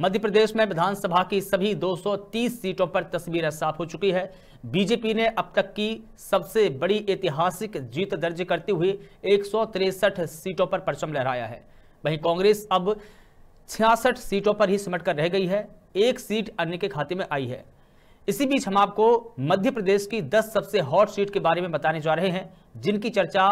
मध्य प्रदेश में विधानसभा की सभी 230 सीटों पर तस्वीरें साफ हो चुकी है बीजेपी ने अब तक की सबसे बड़ी ऐतिहासिक जीत दर्ज करते हुए एक सीटों पर परचम लहराया है वहीं कांग्रेस अब छियासठ सीटों पर ही सिमट कर रह गई है एक सीट अन्य के खाते में आई है इसी बीच हम आपको मध्य प्रदेश की 10 सबसे हॉट सीट के बारे में बताने जा रहे हैं जिनकी चर्चा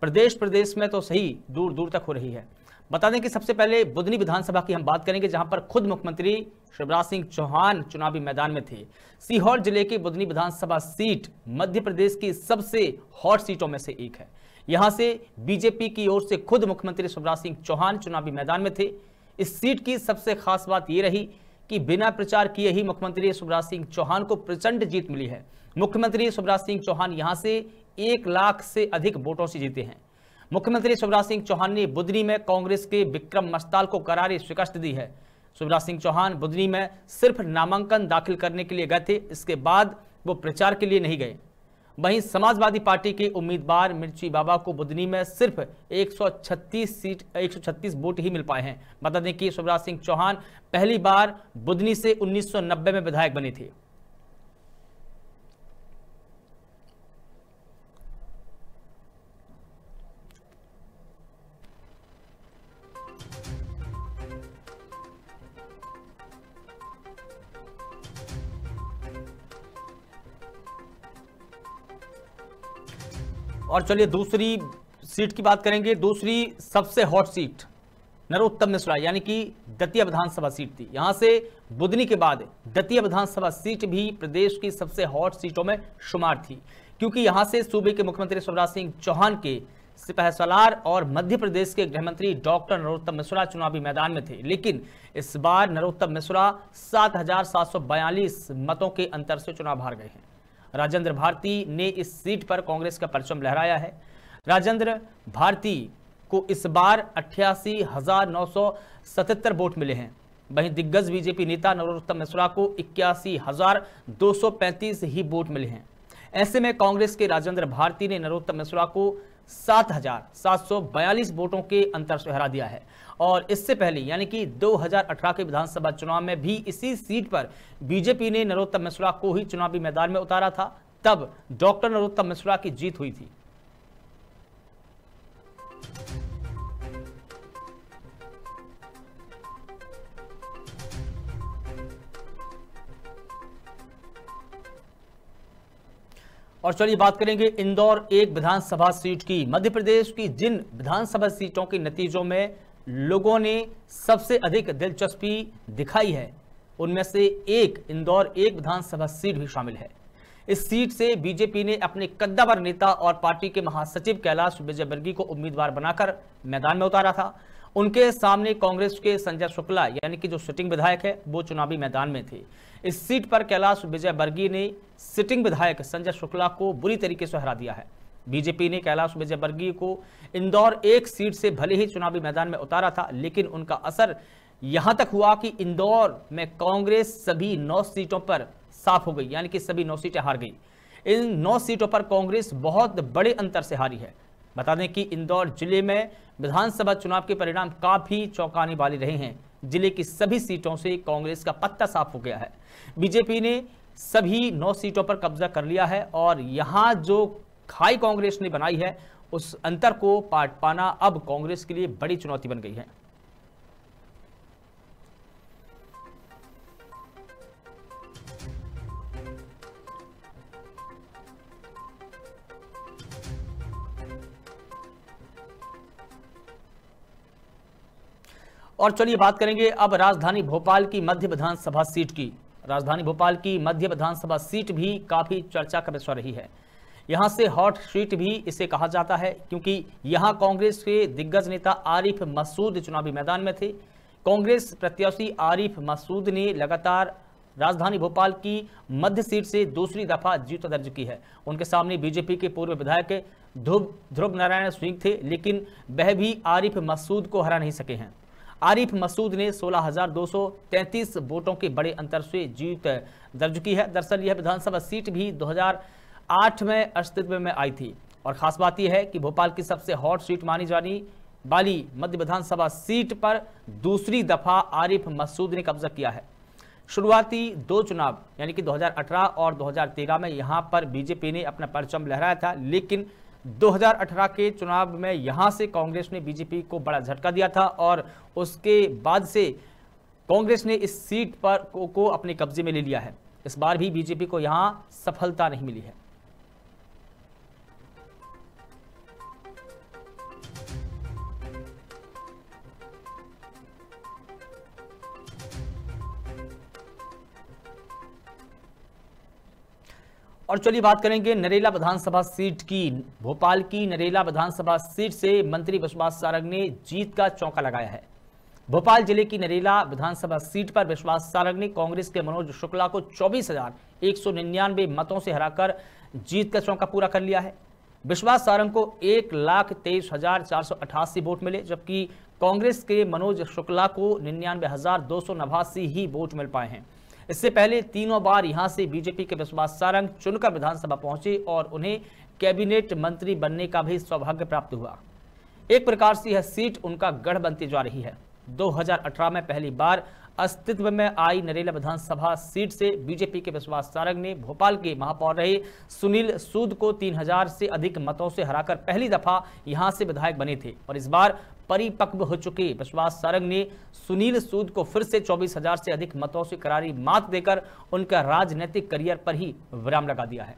प्रदेश प्रदेश में तो सही दूर दूर तक हो रही है बता दें कि सबसे पहले बुधनी विधानसभा की हम बात करेंगे जहां पर खुद मुख्यमंत्री शिवराज सिंह चौहान चुनावी मैदान में थे सीहोर जिले की बुधनी विधानसभा सीट मध्य प्रदेश की सबसे हॉट सीटों में से एक है यहां से बीजेपी की ओर से खुद मुख्यमंत्री शिवराज सिंह चौहान चुनावी मैदान में थे इस सीट की सबसे खास बात यह रही कि बिना प्रचार किए ही मुख्यमंत्री शिवराज सिंह चौहान को प्रचंड जीत मिली है मुख्यमंत्री शिवराज सिंह चौहान यहां से एक लाख से अधिक वोटों से जीते हैं मुख्यमंत्री शिवराज सिंह चौहान ने बुधनी में कांग्रेस के विक्रम मस्ताल को करारी शिकस्त दी है शिवराज सिंह चौहान बुधनी में सिर्फ नामांकन दाखिल करने के लिए गए थे इसके बाद वो प्रचार के लिए नहीं गए वहीं समाजवादी पार्टी के उम्मीदवार मिर्ची बाबा को बुधनी में सिर्फ 136 सीट 136 वोट ही मिल पाए हैं बता दें कि शिवराज सिंह चौहान पहली बार बुधनी से 1990 में विधायक बने थे चलिए दूसरी सीट की बात करेंगे दूसरी सबसे हॉट सीट नरोत्तम मिश्रा यानी कि दतिया विधानसभा सीट थी यहां से बुधनी के बाद दतिया विधानसभा सीट भी प्रदेश की सबसे हॉट सीटों में शुमार थी क्योंकि यहां से सूबे के मुख्यमंत्री शिवराज सिंह चौहान के सिपह सलार और मध्य प्रदेश के गृहमंत्री डॉक्टर नरोत्तम मिश्रा चुनावी मैदान में थे लेकिन इस बार नरोत्तम मिश्रा सात मतों के अंतर से चुनाव हार गए हैं राजेंद्र भारती ने इस सीट पर कांग्रेस का परचम लहराया है राजेंद्र भारती को इस बार अट्ठासी हजार नौ सौ सतहत्तर वोट मिले हैं वहीं दिग्गज बीजेपी नेता नरोत्तम मिश्रा को इक्यासी हजार दो सौ पैंतीस ही वोट मिले हैं ऐसे में कांग्रेस के राजेंद्र भारती ने नरोत्तम मिश्रा को सात हजार सात सौ बयालीस वोटों के अंतर से हरा दिया है और इससे पहले यानी कि 2018 के विधानसभा चुनाव में भी इसी सीट पर बीजेपी ने नरोत्तम मिश्रा को ही चुनावी मैदान में उतारा था तब डॉक्टर नरोत्तम मिश्रा की जीत हुई थी और चलिए बात करेंगे इंदौर एक विधानसभा सीट की मध्य प्रदेश की जिन विधानसभा सीटों के नतीजों में लोगों ने सबसे अधिक दिलचस्पी दिखाई है उनमें से एक इंदौर एक विधानसभा सीट भी शामिल है इस सीट से बीजेपी ने अपने कद्दावर नेता और पार्टी के महासचिव कैलाश विजयवर्गीय को उम्मीदवार बनाकर मैदान में उतारा था उनके सामने कांग्रेस के संजय शुक्ला यानी कि जो सिटिंग विधायक है वो चुनावी मैदान में थे इस सीट पर कैलाश विजय वर्गीय ने सिटिंग विधायक संजय शुक्ला को बुरी तरीके से हरा दिया है बीजेपी ने कैलाश विजय वर्गीय को इंदौर एक सीट से भले ही चुनावी मैदान में उतारा था लेकिन उनका असर यहां तक हुआ कि इंदौर में कांग्रेस सभी नौ सीटों पर साफ हो गई यानी कि सभी नौ सीटें हार गई इन नौ सीटों पर कांग्रेस बहुत बड़े अंतर से हारी है बता दें कि इंदौर जिले में विधानसभा चुनाव के परिणाम काफी चौंकाने वाले रहे हैं जिले की सभी सीटों से कांग्रेस का पत्ता साफ हो गया है बीजेपी ने सभी नौ सीटों पर कब्जा कर लिया है और यहाँ जो खाई कांग्रेस ने बनाई है उस अंतर को पाट पाना अब कांग्रेस के लिए बड़ी चुनौती बन गई है और चलिए बात करेंगे अब राजधानी भोपाल की मध्य विधानसभा सीट की राजधानी भोपाल की मध्य विधानसभा सीट भी काफ़ी चर्चा का विषय रही है यहाँ से हॉट सीट भी इसे कहा जाता है क्योंकि यहाँ कांग्रेस के दिग्गज नेता आरिफ मसूद चुनावी मैदान में थे कांग्रेस प्रत्याशी आरिफ मसूद ने लगातार राजधानी भोपाल की मध्य सीट से दूसरी दफा जीत दर्ज की है उनके सामने बीजेपी के पूर्व विधायक ध्रुव ध्रुव नारायण सिंह थे लेकिन वह भी आरिफ मसूद को हरा नहीं सके हैं आरिफ मसूद ने 16,233 वोटों के बड़े अंतर से जीत दर्ज की है दरअसल यह विधानसभा सीट भी 2008 में अस्तित्व में आई थी और खास बात यह है कि भोपाल की सबसे हॉट सीट मानी जानी वाली मध्य विधानसभा सीट पर दूसरी दफा आरिफ मसूद ने कब्जा किया है शुरुआती दो चुनाव यानी कि 2018 और 2013 में यहां पर बीजेपी ने अपना परचम लहराया था लेकिन 2018 के चुनाव में यहाँ से कांग्रेस ने बीजेपी को बड़ा झटका दिया था और उसके बाद से कांग्रेस ने इस सीट पर को, को अपने कब्जे में ले लिया है इस बार भी बीजेपी को यहाँ सफलता नहीं मिली है और चलिए बात करेंगे नरेला विधानसभा सीट की भोपाल की नरेला विधानसभा सीट से मंत्री विश्वास सारंग ने जीत का चौंका लगाया है भोपाल जिले की नरेला विधानसभा सीट पर विश्वास सारंग ने कांग्रेस के मनोज शुक्ला को चौबीस हजार एक सौ निन्यानवे मतों से हराकर जीत का चौंका पूरा कर लिया है विश्वास सारंग को एक लाख तेईस हजार चार सौ अठासी वोट मिले जबकि कांग्रेस के मनोज शुक्ला को निन्यानवे हजार दो सौ नवासी ही वोट मिल पाए हैं इससे पहले तीनों बार यहां से बीजेपी के विश्वास सारंग चुनकर विधानसभा पहुंचे और उन्हें कैबिनेट मंत्री बनने का भी सौभाग्य प्राप्त हुआ एक प्रकार से यह सीट उनका गढ़ बनती जा रही है 2018 में पहली बार अस्तित्व में आई नरेला विधानसभा सीट से बीजेपी के विश्वास सारंग ने भोपाल के महापौर रहे सुनील सूद को 3000 से अधिक मतों से हराकर पहली दफा यहां से विधायक बने थे और इस बार परिपक्व हो चुकी विश्वास सारंग ने सुनील सूद को फिर से चौबीस हजार से अधिक मतों से करारी मात देकर उनका राजनीतिक करियर पर ही विराम लगा दिया है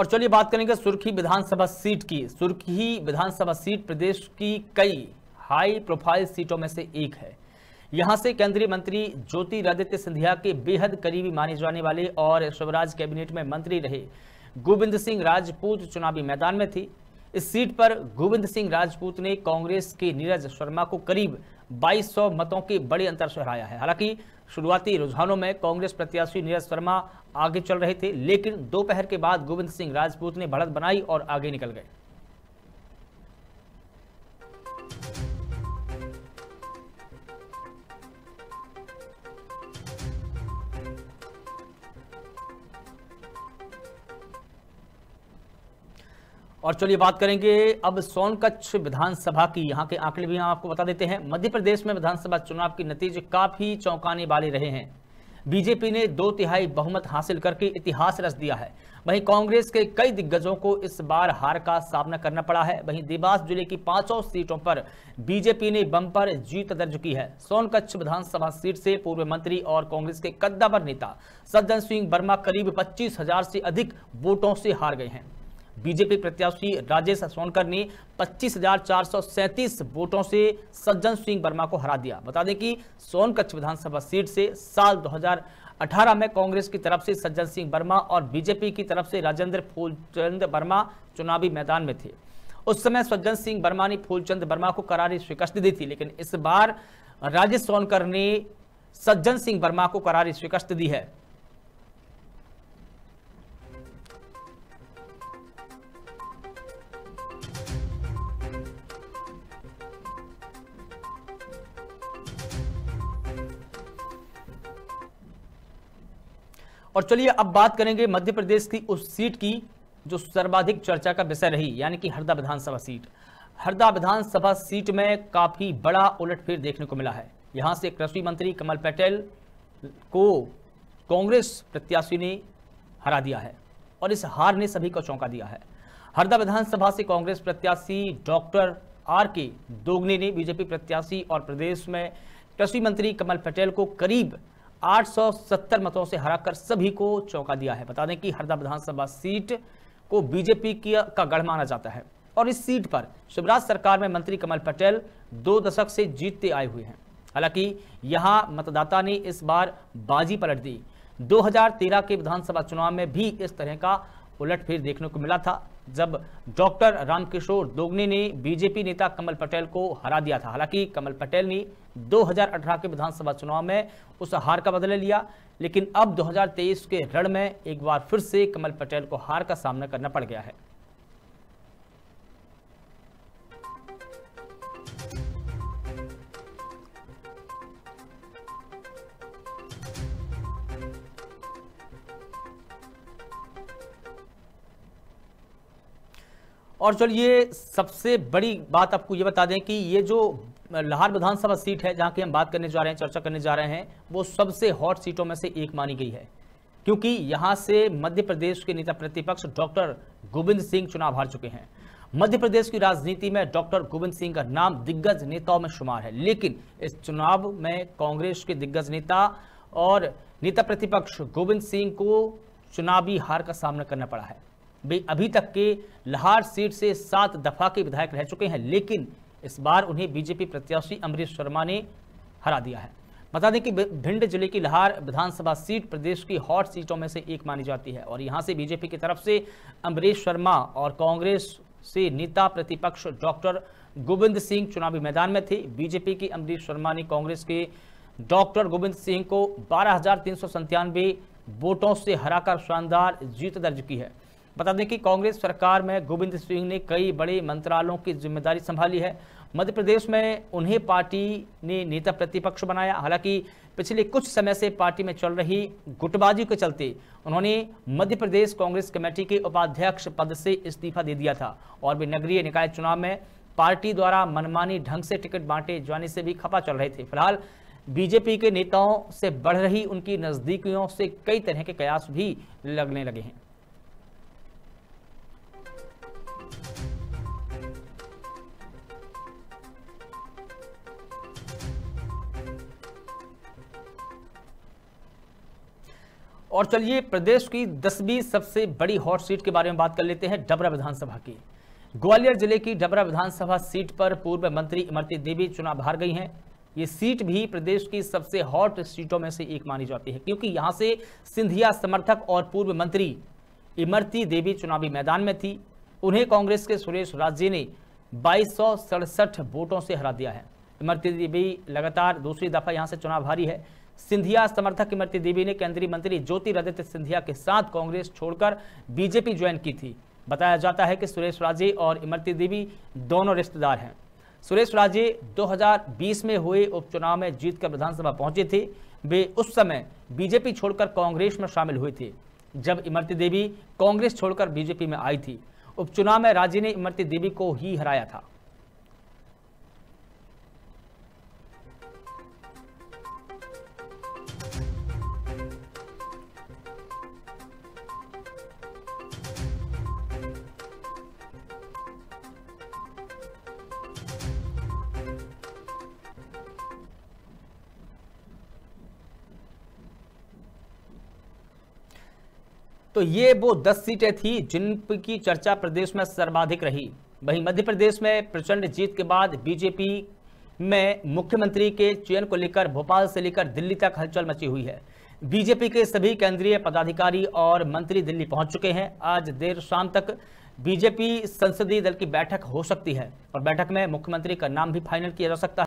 और चलिए बात करेंगे सुर्खी विधानसभा सीट की सुर्खी विधानसभा सीट प्रदेश की कई हाई प्रोफाइल सीटों में से एक है यहां से केंद्रीय मंत्री ज्योतिरादित्य सिंधिया के बेहद करीबी माने जाने वाले और स्वराज कैबिनेट में मंत्री रहे गोविंद सिंह राजपूत चुनावी मैदान में थी इस सीट पर गोविंद सिंह राजपूत ने कांग्रेस के नीरज शर्मा को करीब 2200 मतों के बड़े अंतर से हराया है हालांकि शुरुआती रुझानों में कांग्रेस प्रत्याशी नीरज शर्मा आगे चल रहे थे लेकिन दोपहर के बाद गोविंद सिंह राजपूत ने बढ़त बनाई और आगे निकल गए और चलिए बात करेंगे अब सोनकच्छ विधानसभा की यहाँ के आंकड़े भी हम आपको बता देते हैं मध्य प्रदेश में विधानसभा चुनाव के नतीजे काफी चौंकाने वाले रहे हैं बीजेपी ने दो तिहाई बहुमत हासिल करके इतिहास रच दिया है वहीं कांग्रेस के कई दिग्गजों को इस बार हार का सामना करना पड़ा है वहीं देवास जिले की पांचों सीटों पर बीजेपी ने पर जीत दर्ज की है सोनकच्छ विधानसभा सीट से पूर्व मंत्री और कांग्रेस के कद्दावर नेता सज्जन सिंह वर्मा करीब पच्चीस हजार से अधिक वोटों से हार गए हैं बीजेपी प्रत्याशी राजेश सोनकर ने पच्चीस वोटों से सज्जन सिंह वर्मा को हरा दिया बता दें कि सोनकच्छ विधानसभा सीट से साल 2018 में कांग्रेस की तरफ से सज्जन सिंह वर्मा और बीजेपी की तरफ से राजेंद्र फूलचंद वर्मा चुनावी मैदान में थे उस समय सज्जन सिंह वर्मा ने फूलचंद वर्मा को करारी स्वीकृति दी थी लेकिन इस बार राजेश सोनकर ने सज्जन सिंह वर्मा को करारी स्वीकृति दी है और चलिए अब बात करेंगे मध्य प्रदेश की उस सीट की जो सर्वाधिक चर्चा का विषय रही यानी कि हरदा विधानसभा सीट हरदा विधानसभा सीट में काफ़ी बड़ा उलटफेर देखने को मिला है यहां से कृषि मंत्री कमल पटेल को कांग्रेस प्रत्याशी ने हरा दिया है और इस हार ने सभी को चौंका दिया है हरदा विधानसभा से कांग्रेस प्रत्याशी डॉक्टर आर के दोगने ने बीजेपी प्रत्याशी और प्रदेश में कृषि मंत्री कमल पटेल को करीब 870 मतों से हराकर सभी को चौंका दिया है बता दें कि हरदा विधानसभा सीट को बीजेपी की का गढ़ माना जाता है और इस सीट पर शिवराज सरकार में मंत्री कमल पटेल दो दशक से जीतते आए हुए हैं हालांकि यहां मतदाता ने इस बार बाजी पलट दी 2013 के विधानसभा चुनाव में भी इस तरह का उलटफेर देखने को मिला था जब डॉक्टर रामकिशोर दोगने ने बीजेपी नेता कमल पटेल को हरा दिया था हालांकि कमल पटेल ने 2018 के विधानसभा चुनाव में उस हार का बदला लिया लेकिन अब 2023 के रण में एक बार फिर से कमल पटेल को हार का सामना करना पड़ गया है और चलिए सबसे बड़ी बात आपको ये बता दें कि ये जो लाहौर विधानसभा सीट है जहाँ की हम बात करने जा रहे हैं चर्चा करने जा रहे हैं वो सबसे हॉट सीटों में से एक मानी गई है क्योंकि यहाँ से मध्य प्रदेश के नेता प्रतिपक्ष डॉक्टर गोविंद सिंह चुनाव हार चुके हैं मध्य प्रदेश की राजनीति में डॉक्टर गोविंद सिंह का नाम दिग्गज नेताओं में शुमार है लेकिन इस चुनाव में कांग्रेस के दिग्गज नेता और नेता प्रतिपक्ष गोविंद सिंह को चुनावी हार का सामना करना पड़ा है वे अभी तक के लहार सीट से सात दफा के विधायक रह चुके हैं लेकिन इस बार उन्हें बीजेपी प्रत्याशी अमरीश शर्मा ने हरा दिया है बता दें कि भिंड जिले की लहार विधानसभा सीट प्रदेश की हॉट सीटों में से एक मानी जाती है और यहां से बीजेपी की तरफ से अमरीश शर्मा और कांग्रेस से नेता प्रतिपक्ष डॉक्टर गोविंद सिंह चुनावी मैदान में थे बीजेपी की अमरीश शर्मा ने कांग्रेस के डॉक्टर गोविंद सिंह को बारह वोटों से हराकर शानदार जीत दर्ज की है बता दें कि कांग्रेस सरकार में गोविंद सिंह ने कई बड़े मंत्रालयों की जिम्मेदारी संभाली है मध्य प्रदेश में उन्हें पार्टी ने नेता प्रतिपक्ष बनाया हालांकि पिछले कुछ समय से पार्टी में चल रही गुटबाजी के चलते उन्होंने मध्य प्रदेश कांग्रेस कमेटी के उपाध्यक्ष पद से इस्तीफा दे दिया था और भी नगरीय निकाय चुनाव में पार्टी द्वारा मनमानी ढंग से टिकट बांटे जाने से भी खपा चल रहे थे फिलहाल बीजेपी के नेताओं से बढ़ रही उनकी नज़दीकियों से कई तरह के कयास भी लगने लगे हैं और चलिए प्रदेश की दसवीं सबसे बड़ी हॉट सीट के बारे में बात कर लेते हैं डबरा विधानसभा की ग्वालियर जिले की डबरा विधानसभा सीट पर पूर्व मंत्री इमरती देवी चुनाव हार गई हैं ये सीट भी प्रदेश की सबसे हॉट सीटों में से एक मानी जाती है क्योंकि यहाँ से सिंधिया समर्थक और पूर्व मंत्री इमरती देवी चुनावी मैदान में थी उन्हें कांग्रेस के सुरेश राजे ने बाईस वोटों से हरा दिया है इमरती देवी लगातार दूसरी दफा यहाँ से चुनाव हारी है सिंधिया समर्थक इमरती देवी ने केंद्रीय मंत्री ज्योतिरादित्य सिंधिया के साथ कांग्रेस छोड़कर बीजेपी ज्वाइन की थी बताया जाता है कि सुरेश राजे और इमरती देवी दोनों रिश्तेदार हैं सुरेश राजे 2020 में हुए उपचुनाव में जीतकर विधानसभा पहुंचे थे वे उस समय बीजेपी छोड़कर कांग्रेस में शामिल हुए थे जब इमरती देवी कांग्रेस छोड़कर बीजेपी में आई थी उपचुनाव में राजे ने इमरती देवी को ही हराया था तो ये वो दस सीटें थी जिनकी चर्चा प्रदेश में सर्वाधिक रही वहीं मध्य प्रदेश में प्रचंड जीत के बाद बीजेपी में मुख्यमंत्री के चयन को लेकर भोपाल से लेकर दिल्ली तक हलचल मची हुई है बीजेपी के सभी केंद्रीय पदाधिकारी और मंत्री दिल्ली पहुंच चुके हैं आज देर शाम तक बीजेपी संसदीय दल की बैठक हो सकती है और बैठक में मुख्यमंत्री का नाम भी फाइनल किया जा सकता है